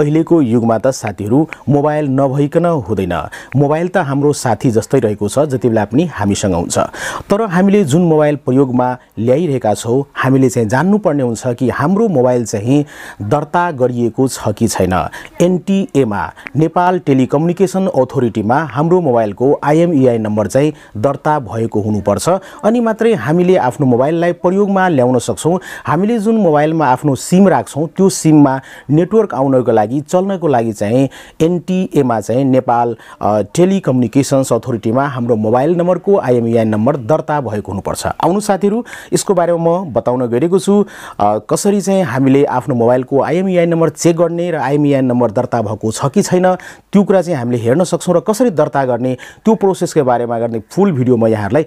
अहिलेको युगमा त साथीहरू मोबाइल नभइकन हुँदैन मोबाइल त हाम्रो साथी जस्तै रहेको छ जति बेला पनि हामीसँग हुन्छ तर हामीले जुन मोबाइल प्रयोगमा ल्याइरहेका छौँ हामीले चाहिँ जान्नुपर्ने हुन्छ कि हाम्रो मोबाइल चाहिँ दर्ता गरिएको छ कि छैन एनटिएमा नेपाल टेलिकम्युनिकेसन अथोरिटीमा हाम्रो मोबाइलको आइएमइआई नम्बर चाहिँ दर्ता भएको हुनुपर्छ अनि मात्रै हामीले आफ्नो मोबाइललाई प्रयोगमा ल्याउन सक्छौँ हामीले जुन मोबाइलमा आफ्नो सिम राख्छौँ त्यो सिममा नेटवर्क आउनको लागि लागि चल्नको लागि चाहिँ एनटिएमा चाहिँ नेपाल टेलिकम्युनिकेसन्स अथोरिटीमा हाम्रो मोबाइल नम्बरको आइएमयुआई नम्बर दर्ता भएको हुनुपर्छ आउनु साथीहरू यसको बारेमा म बताउन गइरहेको छु कसरी चाहिँ हामीले आफ्नो मोबाइलको आइएमइआई नम्बर चेक गर्ने र आइएमयुआई नम्बर दर्ता भएको छ कि छैन त्यो कुरा चाहिँ हामीले हेर्न सक्छौँ र कसरी दर्ता गर्ने त्यो प्रोसेसको बारेमा गर्ने फुल भिडियो म यहाँहरूलाई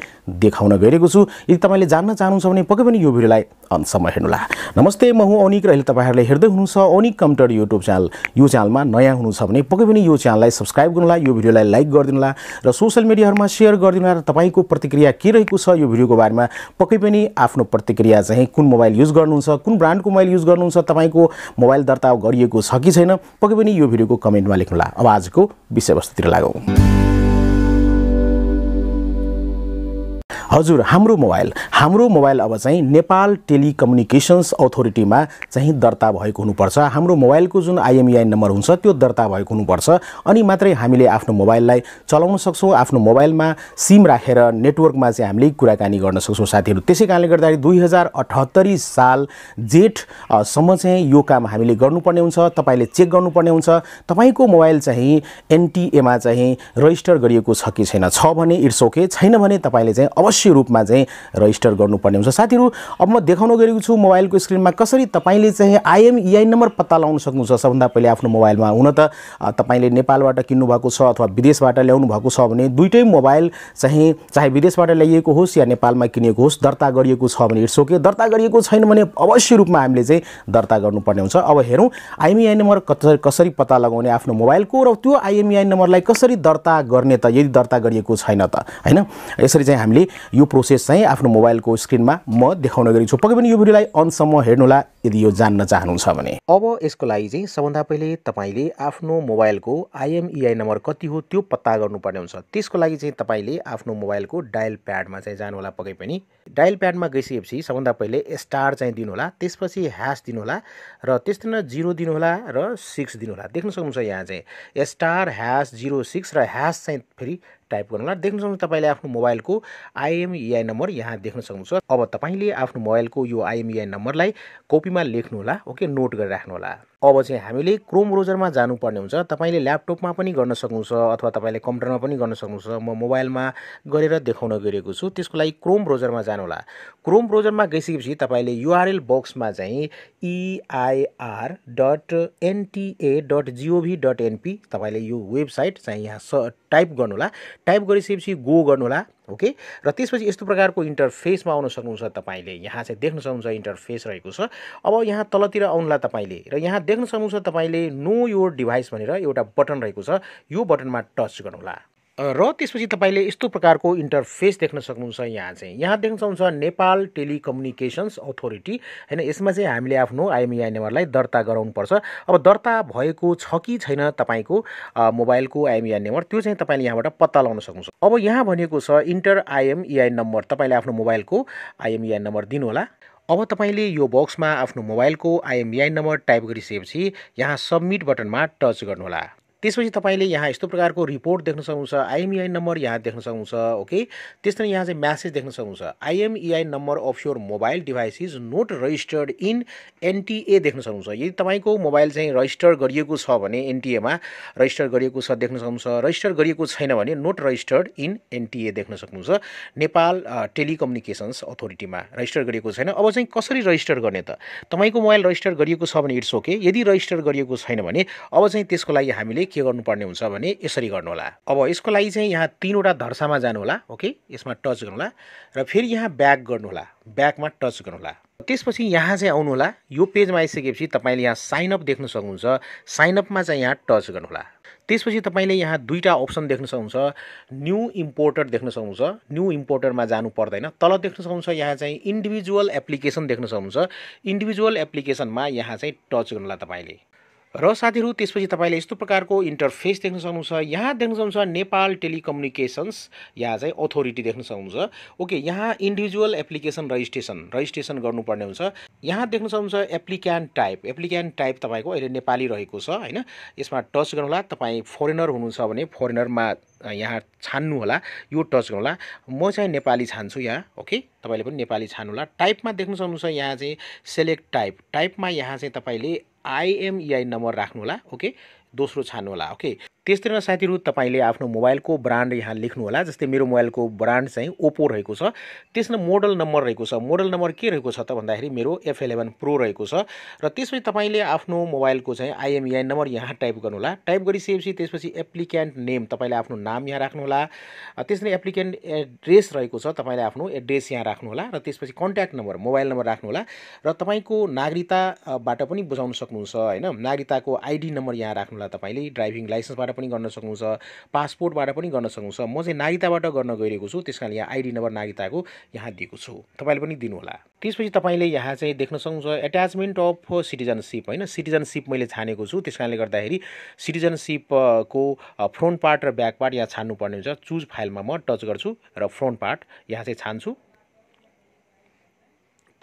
देखाउन गइरहेको छु यदि तपाईँले जान्न चाहनुहुन्छ भने पक्कै पनि यो भिडियोलाई अन्तसम्म हेर्नुहोला नमस्ते म हुँ अनिक र अहिले तपाईँहरूले हेर्दै हुनुहुन्छ Anik computer YouTube channel channel यो च्यानलमा नयाँ हुनुहुन्छ भने पक्कै पनि यो च्यानललाई सब्सक्राइब गर्नुहोला यो भिडियोलाई लाइक होला र सोसियल मिडियाहरूमा सेयर होला र तपाईँको प्रतिक्रिया के रहेको छ यो भिडियोको बारेमा पक्कै पनि आफ्नो प्रतिक्रिया चाहिँ कुन मोबाइल युज गर्नुहुन्छ कुन ब्रान्डको मोबाइल युज गर्नुहुन्छ तपाईँको मोबाइल दर्ता गरिएको छ कि छैन पक्कै पनि यो भिडियोको कमेन्टमा लेख्नुहोला अब आजको विषयवस्तुतिर लागौँ हजुर हाम्रो मोबाइल हाम्रो मोबाइल अब चाहिँ नेपाल टेलिकम्युनिकेसन्स अथोरिटीमा चाहिँ दर्ता भएको हुनुपर्छ हाम्रो मोबाइलको जुन आइएमइआई नम्बर हुन्छ त्यो दर्ता भएको हुनुपर्छ अनि मात्रै हामीले आफ्नो मोबाइललाई चलाउन सक्छौँ आफ्नो मोबाइलमा सिम राखेर नेटवर्कमा चाहिँ हामीले कुराकानी गर्न सक्छौँ साथीहरू त्यसै कारणले गर्दाखेरि दुई हजार अठहत्तरी साल जेठसम्म चाहिँ यो काम हामीले गर्नुपर्ने हुन्छ तपाईँले चेक गर्नुपर्ने हुन्छ तपाईँको मोबाइल चाहिँ एनटिएमा चाहिँ रजिस्टर गरिएको छ कि छैन छ भने इट्स ओके छैन भने तपाईँले चाहिँ अवश्य अवश्य रूपमा चाहिँ रजिस्टर गर्नुपर्ने हुन्छ साथीहरू अब म देखाउन गएको छु मोबाइलको स्क्रिनमा कसरी तपाईँले चाहिँ आइएमइआई नम्बर पत्ता लगाउन सक्नुहुन्छ सबभन्दा पहिले आफ्नो मोबाइलमा हुन त तपाईँले नेपालबाट किन्नु भएको छ अथवा विदेशबाट ल्याउनु भएको छ भने दुइटै मोबाइल चाहिँ चाहे विदेशबाट ल्याइएको होस् या नेपालमा किनिएको होस् दर्ता गरिएको छ भने इट्स ओके दर्ता गरिएको छैन भने अवश्य रूपमा हामीले चाहिँ दर्ता गर्नुपर्ने हुन्छ अब हेरौँ आइएमइआई नम्बर कसरी पत्ता लगाउने आफ्नो मोबाइलको र त्यो आइएमइआई नम्बरलाई कसरी दर्ता गर्ने त यदि दर्ता गरिएको छैन त होइन यसरी चाहिँ हामीले यो प्रोसेस चाहिँ आफ्नो मोबाइलको स्क्रिनमा म देखाउने छु पक्कै पनि यो भिडियोलाई हेर्नु हेर्नुहोला यदि यो जान्न चाहनुहुन्छ भने अब यसको लागि चाहिँ सबभन्दा पहिले तपाईँले आफ्नो मोबाइलको आइएमइआई e नम्बर कति हो त्यो पत्ता गर्नुपर्ने हुन्छ त्यसको लागि चाहिँ तपाईँले आफ्नो मोबाइलको डायल प्याडमा चाहिँ जानुहोला पक्कै पनि डायल प्याडमा गइसकेपछि सबभन्दा पहिले स्टार चाहिँ दिनुहोला त्यसपछि ह्यास दिनुहोला र त्यस्तै नै जिरो दिनुहोला र सिक्स दिनुहोला देख्न सक्नुहुन्छ यहाँ चाहिँ स्टार ह्यास जिरो सिक्स र ह्यास चाहिँ फेरि टाइप गर्नुहोला देख्न सक्नुहुन्छ तपाईँले आफ्नो मोबाइलको आइएम आइएमयुआई नम्बर यहाँ देख्न सक्नुहुन्छ अब तपाईँले आफ्नो मोबाइलको यो आइएमआई नम्बरलाई कपीमा लेख्नुहोला ओके नोट गरिराख्नुहोला अब चाहिँ हामीले क्रोम ब्राउजरमा जानुपर्ने हुन्छ तपाईँले ल्यापटपमा पनि गर्न सक्नुहुन्छ अथवा तपाईँले कम्प्युटरमा पनि गर्न सक्नुहुन्छ म मोबाइलमा गरेर देखाउन गइरहेको छु त्यसको लागि क्रोम ब्राउजरमा जानुहोला क्रोम ब्राउजरमा गइसकेपछि तपाईँले युआरएल बक्समा चाहिँ EIR dot NTA dot gov dot NP तपाईँले यो वेबसाइट चाहिँ यहाँ स टाइप गर्नुहोला टाइप गरिसकेपछि गो गर्नुहोला ओके र त्यसपछि यस्तो प्रकारको इन्टरफेसमा आउन सक्नुहुन्छ तपाईँले यहाँ चाहिँ देख्न सक्नुहुन्छ इन्टरफेस रहेको छ अब यहाँ तलतिर आउनुहोला तपाईँले र यहाँ देख्न सक्नुहुन्छ तपाईँले नो यो डिभाइस भनेर एउटा बटन रहेको छ यो बटनमा टच गर्नुहोला र त्यसपछि तपाईँले यस्तो प्रकारको इन्टरफेस देख्न सक्नुहुन्छ यहाँ चाहिँ यहाँ देख्न सक्नुहुन्छ नेपाल टेलिकम्युनिकेसन्स अथोरिटी होइन यसमा चाहिँ हामीले आफ्नो आइएमआई नम्बरलाई दर्ता गराउनुपर्छ अब दर्ता भएको छ कि छैन तपाईँको मोबाइलको आइएमआई नम्बर त्यो चाहिँ तपाईँले यहाँबाट पत्ता लगाउन सक्नुहुन्छ अब यहाँ भनेको छ इन्टर आइएमइआई नम्बर तपाईँले आफ्नो मोबाइलको आइएमइआई नम्बर दिनुहोला अब तपाईँले यो बक्समा आफ्नो मोबाइलको आइएमइआई नम्बर टाइप गरिसकेपछि यहाँ सबमिट बटनमा टच गर्नुहोला त्यसपछि तपाईँले यहाँ यस्तो प्रकारको रिपोर्ट देख्न सक्नुहुन्छ आइएमइआई नम्बर e यहाँ देख्न सक्नुहुन्छ ओके त्यस्तै यहाँ चाहिँ म्यासेज देख्न सक्नुहुन्छ IMEI number of your mobile device is not registered in NTA देख्न सक्नुहुन्छ यदि तपाईँको मोबाइल चाहिँ रजिस्टर गरिएको छ भने एनटिएमा रजिस्टर गरिएको छ देख्न सक्नुहुन्छ रजिस्टर गरिएको छैन भने नोट रजिस्टर्ड इन एनटिए देख्न सक्नुहुन्छ नेपाल टेलिकम्युनिकेसन्स अथोरिटीमा रजिस्टर गरिएको छैन अब चाहिँ कसरी रजिस्टर गर्ने त तपाईँको मोबाइल रजिस्टर गरिएको छ भने इट्स ओके यदि रजिस्टर गरिएको छैन भने अब चाहिँ त्यसको लागि हामीले के गर्नुपर्ने हुन्छ भने यसरी गर्नुहोला अब यसको लागि चाहिँ यहाँ तिनवटा धर्सामा जानुहोला ओके यसमा टच गर्नुहोला र फेरि यहाँ ब्याक गर्नुहोला ब्याकमा टच गर्नुहोला त्यसपछि यहाँ चाहिँ आउनुहोला यो पेजमा आइसकेपछि तपाईँले यहाँ साइनअप देख्न सक्नुहुन्छ साइनअपमा चाहिँ यहाँ टच गर्नुहोला त्यसपछि तपाईँले यहाँ दुईवटा अप्सन देख्न सक्नुहुन्छ न्यू इम्पोर्टर देख्न सक्नुहुन्छ न्यू इम्पोर्टरमा जानु पर्दैन तल देख्न सक्नुहुन्छ यहाँ चाहिँ इन्डिभिजुअल एप्लिकेसन देख्न सक्नुहुन्छ इन्डिभिजुअल एप्लिकेसनमा यहाँ चाहिँ टच गर्नु होला तपाईँले र साथीहरू त्यसपछि तपाईँले यस्तो प्रकारको इन्टरफेस देख्न सक्नुहुन्छ यहाँ देख्न सक्नुहुन्छ नेपाल टेलिकम्युनिकेसन्स यहाँ चाहिँ अथोरिटी देख्न सक्नुहुन्छ ओके यहाँ इन्डिभिजुअल एप्लिकेसन रजिस्ट्रेसन रजिस्ट्रेसन गर्नुपर्ने हुन्छ यहाँ देख्न सक्नुहुन्छ एप्लिक्यान टाइप एप्लिक्यान टाइप तपाईँको अहिले नेपाली रहेको छ होइन यसमा टच गर्नुहोला तपाईँ फरेनर हुनुहुन्छ भने फरेनरमा यहाँ छान्नु होला यो टच गर्नुहोला म चाहिँ नेपाली छान्छु यहाँ ओके तपाईँले पनि नेपाली छान्नु होला टाइपमा देख्न सक्नुहुन्छ यहाँ चाहिँ सेलेक्ट टाइप टाइपमा यहाँ चाहिँ तपाईँले आइएमइआई e नम्बर होला ओके दोस्रो होला ओके त्यस्तै नै साथीहरू तपाईँले आफ्नो मोबाइलको ब्रान्ड यहाँ लेख्नु होला जस्तै मेरो मोबाइलको ब्रान्ड चाहिँ ओप्पो रहेको छ त्यसमा मोडल नम्बर रहेको छ मोडल नम्बर के रहेको छ त भन्दाखेरि मेरो एफ इलेभेन प्रो रहेको छ र त्यसपछि तपाईँले आफ्नो मोबाइलको चाहिँ आइएमइआई e नम्बर यहाँ टाइप गर्नुहोला टाइप गरिसकेपछि त्यसपछि एप्लिकेन्ट नेम तपाईँले आफ्नो नाम यहाँ राख्नुहोला त्यसरी एप्लिकेन्ट एड्रेस रहेको छ तपाईँले आफ्नो एड्रेस यहाँ राख्नुहोला र त्यसपछि कन्ट्याक्ट नम्बर मोबाइल नम्बर राख्नुहोला र तपाईँको नागरिकताबाट पनि बुझाउन सक्नुहुन्छ होइन नागरिकताको आइडी नम्बर यहाँ राख्नुहोला तपाईँले ड्राइभिङ लाइसेन्सबाट पनि गर्न सक्नुहुन्छ पासपोर्टबाट पनि गर्न सक्नुहुन्छ म चाहिँ नागरिकताबाट गर्न गइरहेको छु त्यस कारण यहाँ आइडी नम्बर नागरिकताको यहाँ दिएको छु तपाईँले पनि दिनुहोला त्यसपछि तपाईँले यहाँ चाहिँ देख्न सक्नुहुन्छ एट्याचमेन्ट अफ सिटिजनसिप होइन सिटिजनसिप मैले छानेको छु त्यस कारणले गर्दाखेरि सिटिजनसिपको फ्रन्ट पार्ट र ब्याक पार्ट यहाँ छान्नुपर्ने हुन्छ चुज फाइलमा म टच गर्छु र फ्रन्ट पार्ट यहाँ चाहिँ छान्छु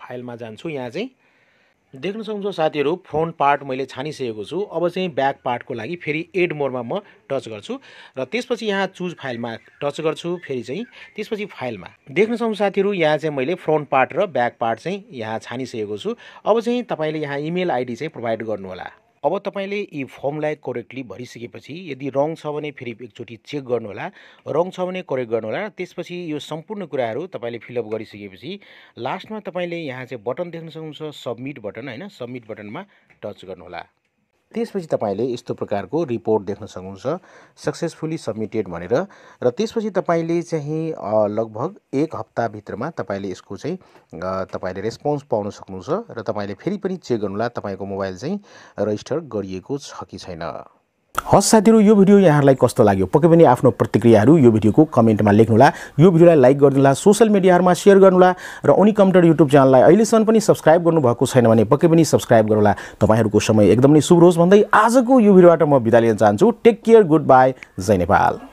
फाइलमा जान्छु यहाँ चाहिँ देख्न सक्नुहुन्छ साथीहरू फ्रन्ट पार्ट मैले छानिसकेको छु अब चाहिँ ब्याक पार्टको लागि फेरि एड मोरमा म टच गर्छु र त्यसपछि यहाँ चुज फाइलमा टच गर्छु फेरि चाहिँ त्यसपछि फाइलमा देख्न सक्नुहुन्छ साथीहरू यहाँ चाहिँ मैले फ्रन्ट पार्ट र ब्याक पार्ट चाहिँ यहाँ छानिसकेको छु अब चाहिँ तपाईँले यहाँ इमेल आइडी चाहिँ प्रोभाइड गर्नुहोला अब तपाईँले यी फर्मलाई करेक्टली भरिसकेपछि यदि रङ छ भने फेरि एकचोटि चेक गर्नुहोला रङ छ भने करेक्ट गर्नुहोला त्यसपछि यो सम्पूर्ण कुराहरू तपाईँले फिलअप गरिसकेपछि लास्टमा तपाईँले यहाँ चाहिँ बटन देख्न सक्नुहुन्छ सबमिट बटन होइन सबमिट बटनमा टच गर्नुहोला त्यसपछि तपाईँले यस्तो प्रकारको रिपोर्ट देख्न सक्नुहुन्छ सक्सेसफुली सब्मिटेड भनेर र त्यसपछि तपाईँले चाहिँ लगभग एक हप्ताभित्रमा तपाईँले यसको चाहिँ तपाईँले रेस्पोन्स पाउन सक्नुहुन्छ र तपाईँले फेरि पनि चेक गर्नुहोला तपाईँको मोबाइल चाहिँ रजिस्टर गरिएको छ कि छैन हस् साथीहरू यो भिडियो यहाँहरूलाई कस्तो लाग्यो पक्कै पनि आफ्नो प्रतिक्रियाहरू यो भिडियोको कमेन्टमा लेख्नुहोला यो भिडियोलाई लाइक गरिदिनुहोला सोसियल मिडियाहरूमा सेयर गर्नुहोला र उनी कम्प्युटर युट्युब च्यानललाई अहिलेसम्म पनि सब्सक्राइब गर्नुभएको छैन भने पक्कै पनि सब्सक्राइब गर्नुहोला तपाईँहरूको समय एकदमै शुभ रोज भन्दै आजको यो भिडियोबाट म बिदा लिन चाहन्छु टेक केयर गुड बाई जय नेपाल